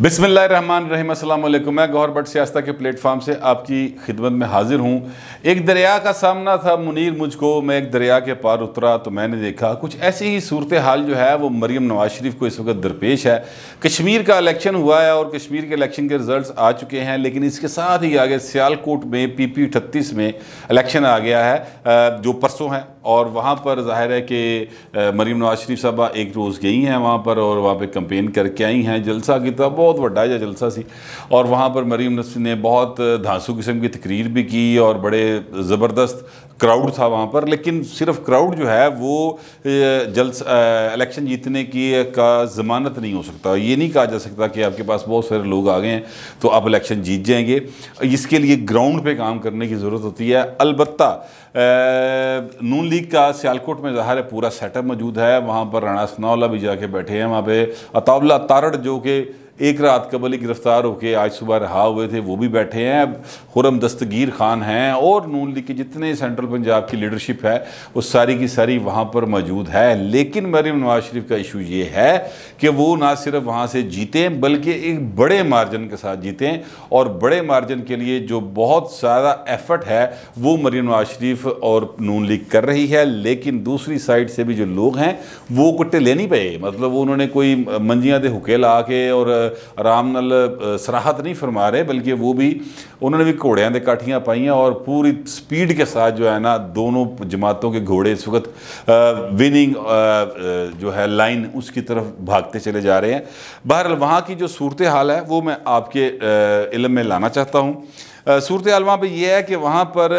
बिसमीम अल्लाम मैं गौर भट्ट सियास्ता के प्लेटफार्म से आपकी खिदमत में हाजिर हूँ एक दरिया का सामना था मुनीर मुझको मैं एक दरिया के पार उतरा तो मैंने देखा कुछ ऐसी ही सूरत हाल जो है वो मरीम नवाज शरीफ को इस वक्त दरपेश है कश्मीर का इलेक्शन हुआ है और कश्मीर के इलेक्शन के रिजल्ट आ चुके हैं लेकिन इसके साथ ही आगे सियालकोट में पी पी में इलेक्शन आ गया है जो परसों हैं और वहाँ पर जाहिर है कि मरीम नवाज शरीफ साहब एक रोज़ गई हैं वहाँ पर और वहाँ पर कंपेन करके आई हैं जलसा की तो बहुत व्डा जहा जलसा सी और वहाँ पर मरीम ने बहुत धांसू किस्म की तकरीर भी की और बड़े ज़बरदस्त क्राउड था वहाँ पर लेकिन सिर्फ क्राउड जो है वो जल इलेक्शन जीतने की का ज़मानत नहीं हो सकता ये नहीं कहा जा सकता कि आपके पास बहुत सारे लोग आ गए हैं तो आप इलेक्शन जीत जाएंगे इसके लिए ग्राउंड पे काम करने की ज़रूरत होती है अलबत् नून लीग का सियालकोट में ज़ाहिर है पूरा सेटअप मौजूद है वहाँ पर राणा सनाउल्ला भी जाके बैठे हैं वहाँ पर अताउल्ला तारड़ जो कि एक रात कबल ही गिरफ्तार होकर आज सुबह रहा हुए थे वो भी बैठे हैं अब खुरम दस्तगीर खान हैं और नून लीग के जितने सेंट्रल पंजाब की लीडरशिप है वो सारी की सारी वहाँ पर मौजूद है लेकिन मरीम नवाज शरीफ का इशू ये है कि वो ना सिर्फ वहाँ से जीतें बल्कि एक बड़े मार्जिन के साथ जीतें और बड़े मार्जिन के लिए जो बहुत सारा एफर्ट है वो मरीम नवाज शरीफ और नून लीग कर रही है लेकिन दूसरी साइड से भी जो लोग हैं वो कुट्टे लेनी पे मतलब उन्होंने कोई मंजियाँ दे हुके ला के और आराम सराहत नहीं फरमा रहे बल्कि वो भी उन्होंने भी घोड़ियाँ के काठियाँ पाई और पूरी स्पीड के साथ जो है ना दोनों जमातों के घोड़े इस वक्त विनिंग जो है लाइन उसकी तरफ भागते चले जा रहे हैं बहरहाल वहाँ की जो सूरत हाल है वो मैं आपके इलम में लाना चाहता हूँ सूरत आलमा पर यह है कि वहाँ पर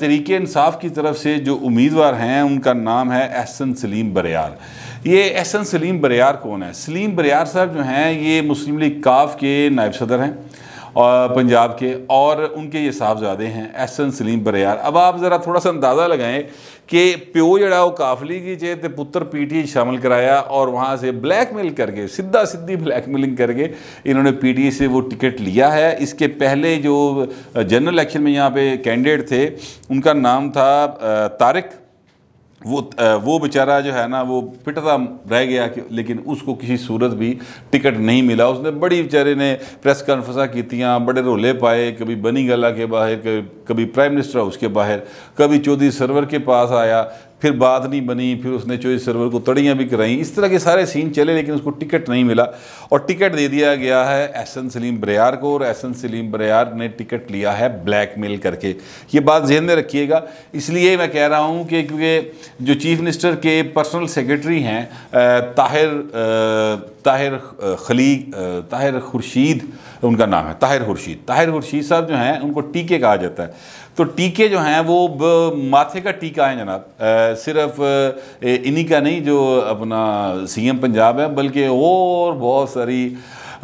तरीक इंसाफ की तरफ से जो उम्मीदवार हैं उनका नाम है एहसन सलीम बरियार ये एहसन सलीम बरियार कौन है सलीम बरियार साहब जो हैं ये मुस्लिम लीग काफ के नायब सदर हैं और पंजाब के और उनके ये साहबजादे हैं एसन सलीम बरियार अब आप ज़रा थोड़ा सा अंदाज़ा लगाएं कि प्यो जड़ा वो काफली की चे पुत्र पीटी शामिल कराया और वहाँ से ब्लैकमेल करके सीधा सीधी ब्लैकमेलिंग करके इन्होंने पीटीए से वो टिकट लिया है इसके पहले जो जनरल इलेक्शन में यहाँ पे कैंडिडेट थे उनका नाम था तारिक वो वो बेचारा जो है ना वो पिटता रह गया कि लेकिन उसको किसी सूरत भी टिकट नहीं मिला उसने बड़ी बेचारे ने प्रेस कॉन्फ्रेंसा कीतियाँ बड़े रोले पाए कभी बनी गला के बाहर कभी प्राइम मिनिस्टर हाउस के बाहर कभी चौधरी सरवर के पास आया फिर बात नहीं बनी फिर उसने चोई सर्वर को तड़ियाँ भी कराई इस तरह के सारे सीन चले लेकिन उसको टिकट नहीं मिला और टिकट दे दिया गया है एन सलीम बरियार को और एन सलीम बरियार ने टिकट लिया है ब्लैक मेल करके ये बात जहन में रखिएगा इसलिए मैं कह रहा हूँ कि क्योंकि जो चीफ मिनिस्टर के पर्सनल सेक्रेटरी हैं ताहिर ताहिर खली ताहिर खुर्शीद उनका नाम है ताहिर खुर्शीद ताहिर खुर्शीद साहब जो हैं उनको टीके कहा जाता है तो टीके जो हैं वो माथे का टीका है जनाब सिर्फ इन्हीं का नहीं जो अपना सीएम पंजाब है बल्कि और बहुत सारी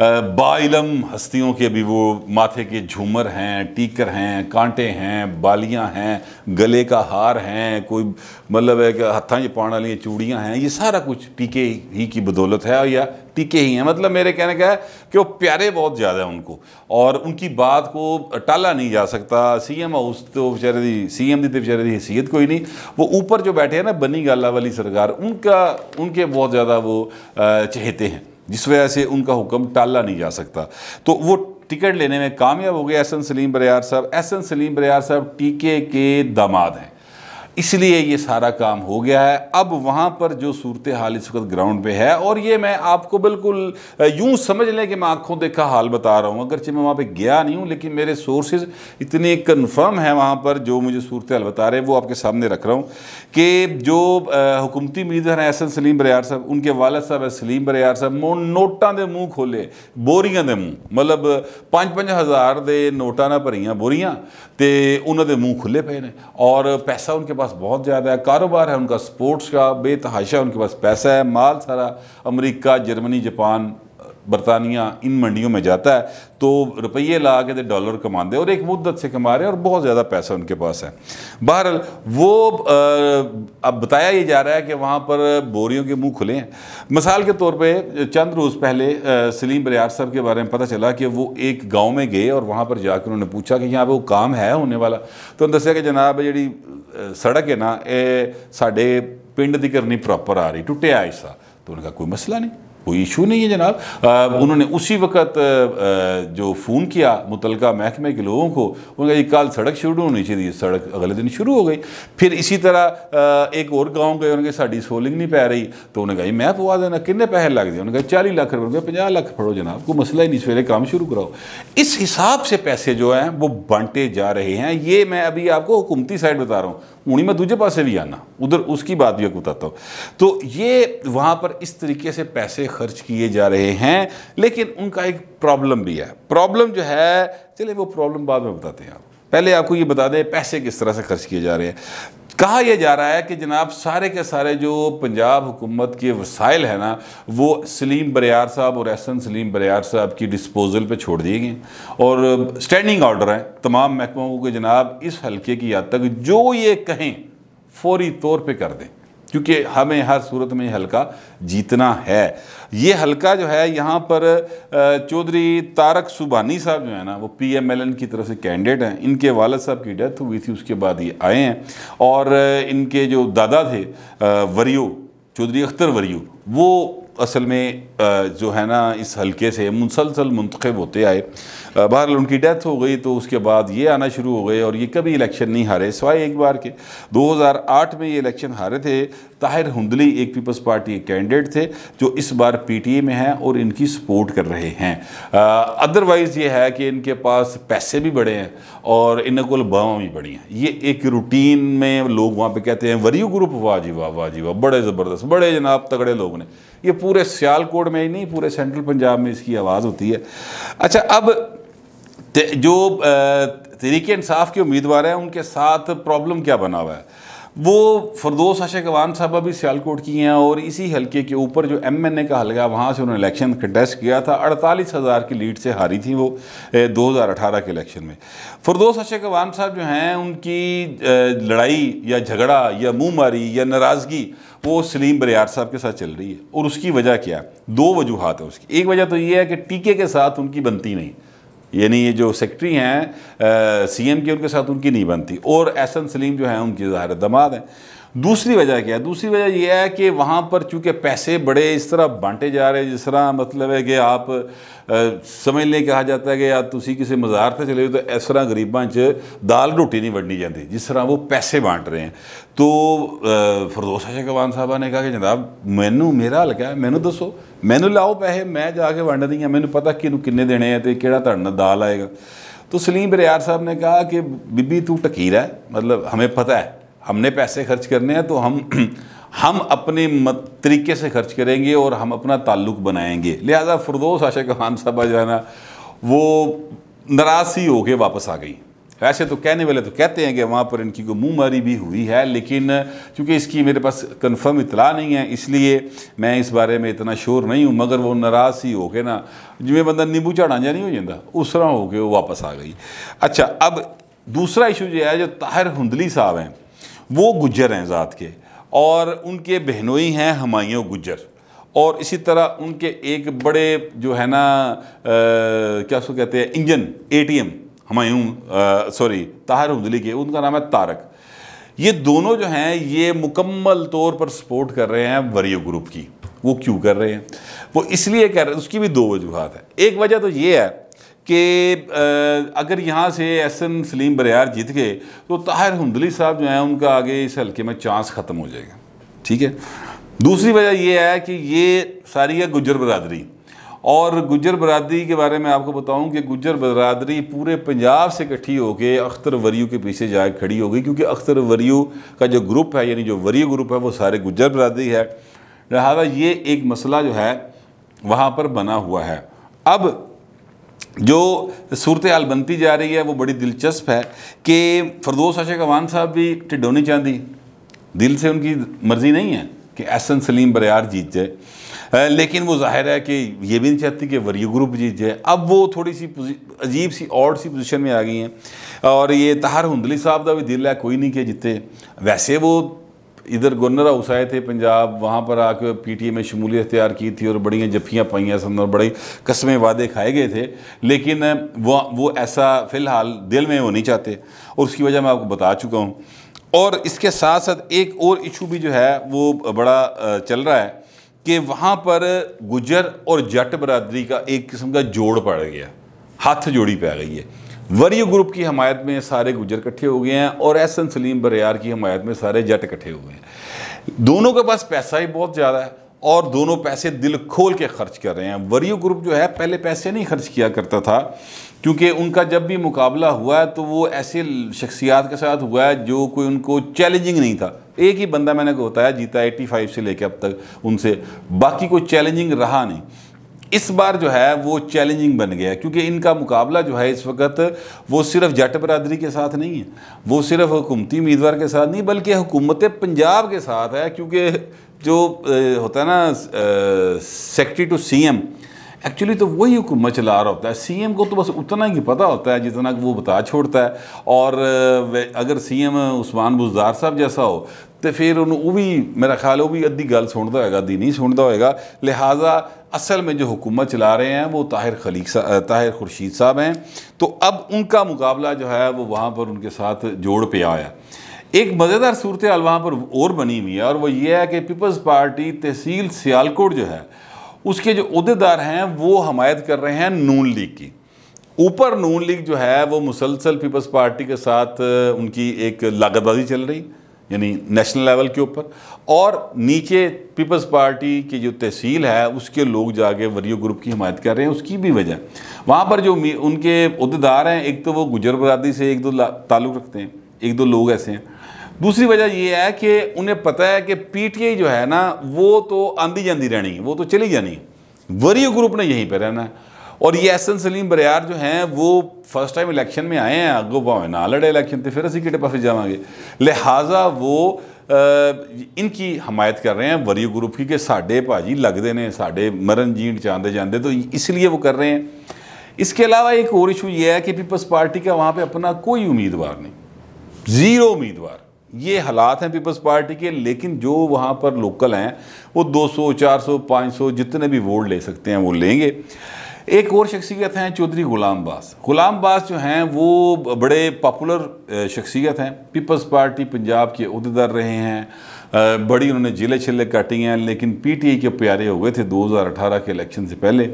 बाइलम हस्तियों के भी वो माथे के झूमर हैं टीकर हैं कांटे हैं बालियां हैं गले का हार हैं कोई मतलब है कि हथा च पाने वाली चूड़ियाँ हैं ये सारा कुछ टीके ही की बदौलत है या टीके ही हैं मतलब मेरे कहने का है कि वो प्यारे बहुत ज़्यादा हैं उनको और उनकी बात को टाला नहीं जा सकता सी एम हाउस तो बेचारे दी सी एम दी तो बेचारे की हैसीयत कोई नहीं वो ऊपर जो बैठे हैं ना बनी गाला वाली सरकार उनका उनके बहुत ज़्यादा वो चहेते हैं जिस वजह से उनका हुक्म टाला नहीं जा सकता तो वो टिकट लेने में कामयाब हो गए एन सलीम बरियार साहब एन सलीम बरियार साहब टीके के दामाद हैं इसलिए ये सारा काम हो गया है अब वहाँ पर जो सूरत हाल इस वक्त ग्राउंड पे है और ये मैं आपको बिल्कुल यूँ समझ लें कि मैं आँखों देखा हाल बता रहा हूँ अगरचे मैं वहाँ पे गया नहीं हूँ लेकिन मेरे सोर्सेज इतने कन्फर्म हैं वहाँ पर जो मुझे सूरत हाल बता रहे हैं वो आपके सामने रख रहा हूँ कि जो हुकूमती उम्मीदवार हैं एन सलीम बरियार साहब उनके वालद साहब है सलीम बरियार साहब नोटा के मुँह खोले बोरिया के मुँह मतलब पाँच पाँच हज़ार के नोटा ना भरिया बोरिया तो उन्होंने मुँह खुले पे ने और पैसा उनके पास पास बहुत ज़्यादा है कारोबार है उनका स्पोर्ट्स का बेतहाशा उनके पास पैसा है माल सारा अमेरिका जर्मनी जापान बरतानिया इन मंडियों में जाता है तो रुपये ला के डॉलर कमाते और एक मुद्दत से कमा रहे हैं और बहुत ज़्यादा पैसा उनके पास है बहरहाल वो अब बताया ये जा रहा है कि वहाँ पर बोरियों के मुँह खुले हैं मिसाल के तौर पर चंद रोज़ पहले सलीम बरियार साहब के बारे में पता चला कि वो एक गाँव में गए और वहाँ पर जाकर उन्होंने पूछा कि यहाँ पर वो काम है होने वाला तो दसिया कि जनाब जी सड़क है ना ये साढ़े पिंड की करनी प्रॉपर आ रही आ इसका तो उन्होंने कहा कोई मसला नहीं कोई इशू नहीं है जनाब उन्होंने उसी वक्त जो फ़ोन किया मुतल महकमे के लोगों को उन्होंने कहा कल सड़क शुरू होनी चाहिए सड़क अगले दिन शुरू हो गई फिर इसी तरह एक और गाँव गए उन्होंने साड़ी सोलिंग नहीं पै रही तो उन्होंने कहा मैं पवा देना किन्ने पैसे लग दिए उन्होंने कहा चालीस लाख रुपये कहा लाख फड़ो जनाब कोई मसला ही नहीं सवेरे काम शुरू कराओ इस हिसाब से पैसे जो हैं वो बांटे जा रहे हैं ये मैं अभी आपको हुकूमती साइड बता रहा हूँ उन्हीं मैं दूजे पास भी आना उधर उसकी बात भी बताता हूँ तो ये वहाँ पर इस तरीके से पैसे खर्च किए जा रहे हैं लेकिन उनका एक प्रॉब्लम भी है प्रॉब्लम जो है चलिए वो प्रॉब्लम बाद में बताते हैं आप पहले आपको ये बता दें पैसे किस तरह से खर्च किए जा रहे हैं कहा यह जा रहा है कि जनाब सारे के सारे जो पंजाब हुकूमत के वसाइल हैं ना वो सलीम बरियार साहब और एहसन सलीम बरियार साहब की डिस्पोजल पे छोड़ दिए गए और स्टैंडिंग ऑर्डर है तमाम महकमों को जनाब इस हलके की याद तक जो ये कहें फौरी तौर पे कर दें क्योंकि हमें हर सूरत में हल्का जीतना है ये हल्का जो है यहाँ पर चौधरी तारक सुबानी साहब जो है ना वो पीएमएलएन की तरफ से कैंडिडेट हैं इनके वालद साहब की डेथ हुई थी उसके बाद ये आए हैं और इनके जो दादा थे वरियो चौधरी अख्तर वरियो वो असल में जो है ना इस हलके से मुसलसल मुंतखब होते आए बहरहाल उनकी डेथ हो गई तो उसके बाद ये आना शुरू हो गए और ये कभी इलेक्शन नहीं हारे सवाए एक बार के 2008 में ये इलेक्शन हारे थे ताहिर हुंदली एक पीपल्स पार्टी कैंडिडेट थे जो इस बार पीटीए में हैं और इनकी सपोर्ट कर रहे हैं अदरवाइज़ ये है कि इनके पास पैसे भी बड़े हैं और इन को बवा भी बड़ी हैं ये एक रूटीन में लोग वहाँ पे कहते हैं वरियो ग्रुप वाह जी वाह वाह जी वाह बड़े ज़बरदस्त बड़े जनाब तगड़े लोग ने ये पूरे सियालकोट में ही नहीं पूरे सेंट्रल पंजाब में इसकी आवाज़ होती है अच्छा अब जो तरीके इंसाफ के उम्मीदवार हैं उनके साथ प्रॉब्लम क्या बना हुआ है वो फरदोस आशा कवान साहब अभी सियालकोट की हैं और इसी हलके के ऊपर जो एम एन ए का हलका वहाँ से उन्होंने इलेक्शन कंटेस्ट किया था अड़तालीस हज़ार की लीड से हारी थी वो दो हज़ार अठारह के इलेक्शन में फरदोस आशा कवान साहब जो हैं उनकी लड़ाई या झगड़ा या मुँह मारी या नाराज़गी वो सलीम बरियार साहब के साथ चल रही है और उसकी वजह क्या है दो वजूहत हैं उसकी एक वजह तो ये है कि टीके के साथ उनकी बनती नहीं यानी ये जो सेक्रेटरी हैं सीएम के उनके साथ उनकी नहीं बनती और एहसन सलीम जो हैं उनकी ज़ाहिर दमाद हैं दूसरी वजह क्या है दूसरी वजह यह है कि वहाँ पर चूँकि पैसे बड़े इस तरह बांटे जा रहे हैं जिस तरह मतलब है कि आप समझ लें कहा जाता है कि आप तुम किसी मज़ार से चले हो तो इस तरह गरीबों दाल रोटी नहीं वंडी जाती जिस तरह वो पैसे बांट रहे हैं तो फरदोसा शकवान साहब ने कहा कि जनाब मैनू मेरा हल क्या है मैनू दसो मैनू लाओ पैसे मैं जाके वंड दी हाँ मैंने पता किनू किन्ने देने हैं तो कि दाल आएगा तो सलीम बरियार साहब ने कहा कि बीबी तू टकीर है मतलब हमें पता है हमने पैसे खर्च करने हैं तो हम हम अपने मत तरीके से खर्च करेंगे और हम अपना ताल्लुक बनाएंगे लिहाजा फरदोस आशा खान साहबा जो है ना वो नाराज़ ही होके वापस आ गई वैसे तो कहने वाले तो कहते हैं कि वहाँ पर इनकी को मुँह मारी भी हुई है लेकिन चूँकि इसकी मेरे पास कंफर्म इतला नहीं है इसलिए मैं इस बारे में इतना शोर नहीं हूँ मगर वो नाराज़ ही होके ना जिमें बंदा नींबू झाड़ा जा नहीं हो जाता उस तरह होके वो वापस आ गई अच्छा अब दूसरा इशू जो है जो ताहिर हुंदली साहब हैं वो गुजर हैं ज़ात के और उनके बहनोई हैं हमायों गुजर और इसी तरह उनके एक बड़े जो है ना आ, क्या उसको कहते हैं इंजन एटीएम हमायूं सॉरी ताहिर हमदली के उनका नाम है तारक ये दोनों जो हैं ये मुकम्मल तौर पर सपोर्ट कर रहे हैं वरियो ग्रुप की वो क्यों कर रहे हैं वो इसलिए कह रहे हैं उसकी भी दो वजूहत है एक वजह तो ये है कि अगर यहाँ से एस एन सलीम बरियार जीत गए तो ताहिर हमदली साहब जो हैं उनका आगे इस हल्के में चांस ख़त्म हो जाएगा ठीक है दूसरी वजह यह है कि ये सारी है गुजर बरदरी और गुजर बरदरी के बारे में आपको बताऊं कि गुजर बरदरी पूरे पंजाब से इकट्ठी होकर अख्तर वरीू के पीछे जाए खड़ी हो गई क्योंकि अख्तर वरीू का जो ग्रुप है यानी जो वरीय ग्रुप है वो सारे गुजर बरदरी है लिहाजा ये एक मसला जो है वहाँ पर बना हुआ है अब जो सूरत हाल बनती जा रही है वो बड़ी दिलचस्प है कि फरदोस आशा अवान साहब भी टिडोनी चाहती दिल से उनकी मर्ज़ी नहीं है कि एहसन सलीम बरियार जीत जाए लेकिन वो जाहिर है कि ये भी नहीं चाहती कि वरीय ग्रुप जीत जाए अब वो थोड़ी सी अजीब सी और सी पोजीशन में आ गई हैं और ये तहार हुंदली साहब का भी दिल है कोई नहीं कि जितते वैसे वो इधर गवर्नर हाउस आए थे पंजाब वहाँ पर आकर ए में शमूलियत तैयार की थी और बड़ी जफियाँ पाई सन और बड़े कस्में वादे खाए गए थे लेकिन वो वो ऐसा फ़िलहाल दिल में वो नहीं चाहते और उसकी वजह मैं आपको बता चुका हूँ और इसके साथ साथ एक और इशू भी जो है वो बड़ा चल रहा है कि वहाँ पर गुजर और जट बरदरी का एक किस्म का जोड़ पड़ गया हाथ जोड़ी पै गई है वरीय ग्रुप की हमायत में सारे गुजर इकट्ठे हो गए हैं और एहसन सलीम बरियार की हमायत में सारे जट इकट्ठे हुए हैं दोनों के पास पैसा ही बहुत ज़्यादा है और दोनों पैसे दिल खोल के खर्च कर रहे हैं वरीय ग्रुप जो है पहले पैसे नहीं खर्च किया करता था क्योंकि उनका जब भी मुकाबला हुआ है तो वो ऐसे शख्सियात के साथ हुआ है जो कोई उनको चैलेंजिंग नहीं था एक ही बंदा मैंने बताया जीता 85 से लेकर अब तक उनसे बाकी कोई चैलेंजिंग रहा नहीं इस बार जो है वो चैलेंजिंग बन गया क्योंकि इनका मुकाबला जो है इस वक्त वो सिर्फ जट बरदरी के साथ नहीं है वो सिर्फ हुकूमती उम्मीदवार के साथ नहीं बल्कि हुकूमत पंजाब के साथ है क्योंकि जो होता है ना सेक्रटरी टू सीएम एक्चुअली तो वही हुकूमत चला रहा होता है सीएम को तो बस उतना ही पता होता है जितना वो बता छोड़ता है और अगर सीएम उस्मान बुजदार साहब जैसा हो तो फिर उन्होंने वो भी मेरा ख़्याल वो भी अद्धी गल सुन ਹੋਏਗਾ अद्धी नहीं सुनता होएगा लिहाजा असल में जो हुकूमत चला रहे हैं वो ताहिर खलीक ताहिर खुर्शीद साहब हैं तो अब उनका मुकाबला जो है वो वहाँ पर उनके साथ जोड़ पे आया एक मज़ेदार सूरत हाल वहाँ पर और बनी हुई है और वो ये है कि पीपल्स पार्टी तहसील सियालकोट जो है उसके जो अहदेदार हैं वो हमायत कर रहे हैं नून लीग की ऊपर नून लीग जो है वो मुसलसल पीपल्स पार्टी के साथ उनकी एक लागतबाजी चल रही है यानी नेशनल लेवल के ऊपर और नीचे पीपल्स पार्टी की जो तहसील है उसके लोग जाके वरीय ग्रुप की हमायत कर रहे हैं उसकी भी वजह वहाँ पर जो उनके अहदेदार हैं एक तो वो गुजर बरादरी से एक दो ताल्लुक़ रखते हैं एक दो लोग ऐसे हैं दूसरी वजह ये है कि उन्हें पता है कि पीटीआई जो है ना वो तो आंधी जाती रहनी है वो तो चली जानी है वरीय ग्रुप ने यहीं पर रहना है और ये एहसन सलीम बरियार जो हैं वो फर्स्ट टाइम इलेक्शन में आए हैं अगो भावें ना लड़े इलेक्शन तो फिर असं किटे पास जावे लिहाजा वो इनकी हमायत कर रहे हैं वरी ग्रुप की कि साढ़े भाजी लगते हैं साढ़े मरन जीण चाहते जाते तो इसलिए वो कर रहे हैं इसके अलावा एक और इशू यह है कि पीपल्स पार्टी का वहाँ पर अपना कोई उम्मीदवार नहीं ज़ीरो उम्मीदवार ये हालात हैं पीपल्स पार्टी के लेकिन जो वहाँ पर लोकल हैं वो 200, 400, 500 जितने भी वोट ले सकते हैं वो लेंगे एक और शख्सियत हैं चौधरी गुलाम बास गुलाम बास जो हैं वो बड़े पॉपुलर शख्सियत हैं पीपल्स पार्टी पंजाब के अहदेदार रहे हैं बड़ी उन्होंने जिले छिले काटी हैं लेकिन पीटीआई के प्यारे हुए थे 2018 के इलेक्शन से पहले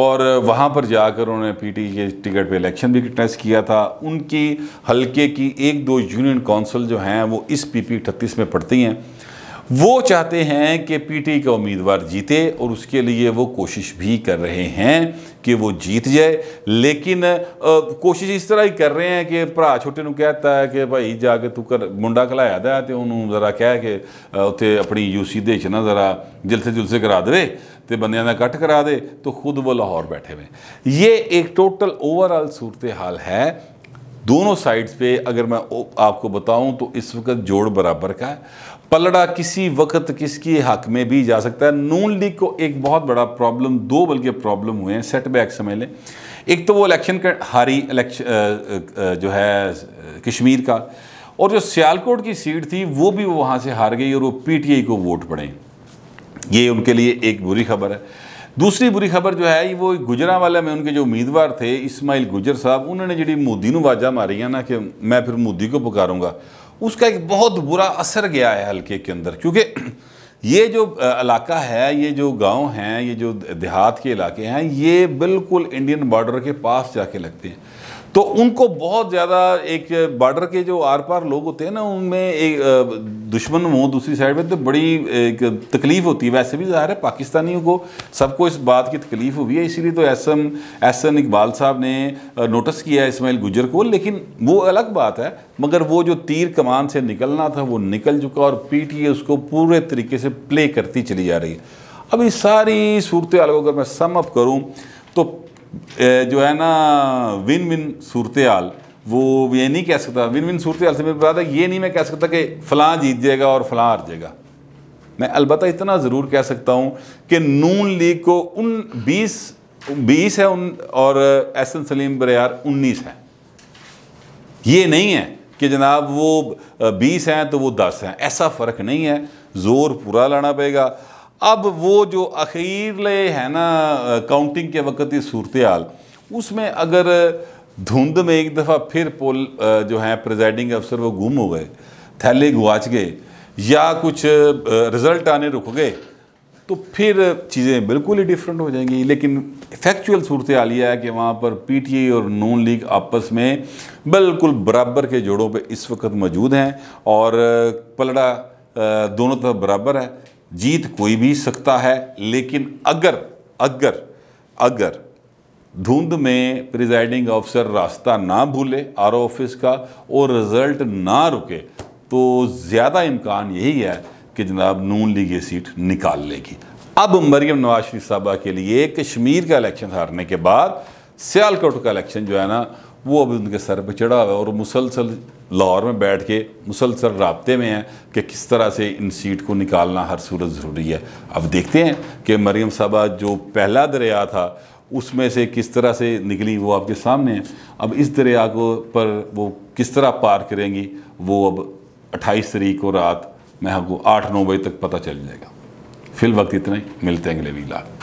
और वहाँ पर जाकर उन्होंने पीटी के टिकट पे इलेक्शन भी कंटेस्ट किया था उनकी हल्के की एक दो यूनियन काउंसिल जो हैं वो इस पी अठत्तीस में पड़ती हैं वो चाहते हैं कि पीटी का उम्मीदवार जीते और उसके लिए वो कोशिश भी कर रहे हैं कि वो जीत जाए लेकिन कोशिश इस तरह ही कर रहे हैं कि भा छोटे कहता है कि भाई जाके तू कर मुंडा खिलाया दया तो उन्होंने जरा कह के उ अपनी यूसी देश ना जरा जलसे जुलसे करा दे तो बंद कट करा दे तो खुद वो लाहौर बैठे हुए ये एक टोटल ओवरऑल सूरत हाल है दोनों साइड्स पे अगर मैं आपको बताऊं तो इस वक्त जोड़ बराबर का है पलड़ा किसी वक्त किसके हक में भी जा सकता है नून लीग को एक बहुत बड़ा प्रॉब्लम दो बल्कि प्रॉब्लम हुए हैं सेटबैक समझ लें एक तो वो इलेक्शन हारी इलेक्शन जो है कश्मीर का और जो सियालकोट की सीट थी वो भी वो वहाँ से हार गई और वो पीटीआई को वोट पड़े ये उनके लिए एक बुरी खबर है दूसरी बुरी खबर जो है वो गुजरा वाले में उनके जो उम्मीदवार थे इस्माइल गुजर साहब उन्होंने जी मोदी नाजा मारी है ना कि मैं फिर मोदी को पुकारूंगा उसका एक बहुत बुरा असर गया है हल्के के अंदर क्योंकि ये जो इलाका है ये जो गांव हैं ये जो देहात के इलाके हैं ये बिल्कुल इंडियन बॉर्डर के पास जाके लगते हैं तो उनको बहुत ज़्यादा एक बॉर्डर के जो आर पार लोग होते हैं ना उनमें एक दुश्मन हो दूसरी साइड में तो बड़ी एक तकलीफ़ होती है वैसे भी ज़ाहिर है पाकिस्तानियों को सबको इस बात की तकलीफ़ हुई है इसीलिए तो एस एसन इकबाल साहब ने नोटिस किया इसमाइल गुजर को लेकिन वो अलग बात है मगर वो जो तीर कमान से निकलना था वो निकल चुका और ए उसको पूरे तरीके से प्ले करती चली जा रही है अब इस सारी सूरत को अगर मैं सम अप करूँ तो जो है ना विन विन सूरत हाल वो ये नहीं कह सकता विन विन सूरत हाल से मेरे बात है ये नहीं मैं कह सकता कि फ़लाँ जीत जाएगा और फ़लाँ हार जाएगा मैं अलबत् इतना ज़रूर कह सकता हूँ कि नून लीग को उन बीस बीस है उन और एहसन सलीम बरयार उन्नीस है ये नहीं है कि जनाब वो बीस हैं तो वो दस हैं ऐसा फ़र्क नहीं है ज़ोर पूरा लाना पड़ेगा अब वो जो अखीरले है ना काउंटिंग के वक्त की सूरत हाल उसमें अगर धुंध में एक दफ़ा फिर पोल जो है प्रिजाइडिंग अफसर वो गुम हो गए थैले गुआच गए या कुछ रिज़ल्ट आने रुक गए तो फिर चीज़ें बिल्कुल ही डिफरेंट हो जाएंगी लेकिन फैक्चुअल सूरत हाल यह है कि वहाँ पर पी टी आई और नून लीग आपस में बिल्कुल बराबर के जोड़ों पर इस वक्त मौजूद हैं और पलड़ा दोनों तरफ बराबर है जीत कोई भी सकता है लेकिन अगर अगर अगर धुंध में प्रिजाइडिंग ऑफिसर रास्ता ना भूले आर ऑफिस का और रिज़ल्ट ना रुके तो ज़्यादा इम्कान यही है कि जनाब नून लीग ये सीट निकाल लेगी अब मरियम नवाज शरीफ साहबा के लिए कश्मीर का इलेक्शन हारने के बाद सियालकोट का इलेक्शन जो है ना वो अभी उनके सर पर चढ़ा हुआ है और मुसलसल लाहौर में बैठ के मुसलसल रबते में हैं कि किस तरह से इन सीट को निकालना हर सूरत ज़रूरी है अब देखते हैं कि मरीम साहबा जो पहला दरिया था उसमें से किस तरह से निकली वो आपके सामने है अब इस दरिया को पर वो किस तरह पार करेंगी वो अब अट्ठाईस तरीक को रात मैं आपको आठ नौ बजे तक पता चल जाएगा फिल वक्त इतना ही मिलते हैं अगले वीला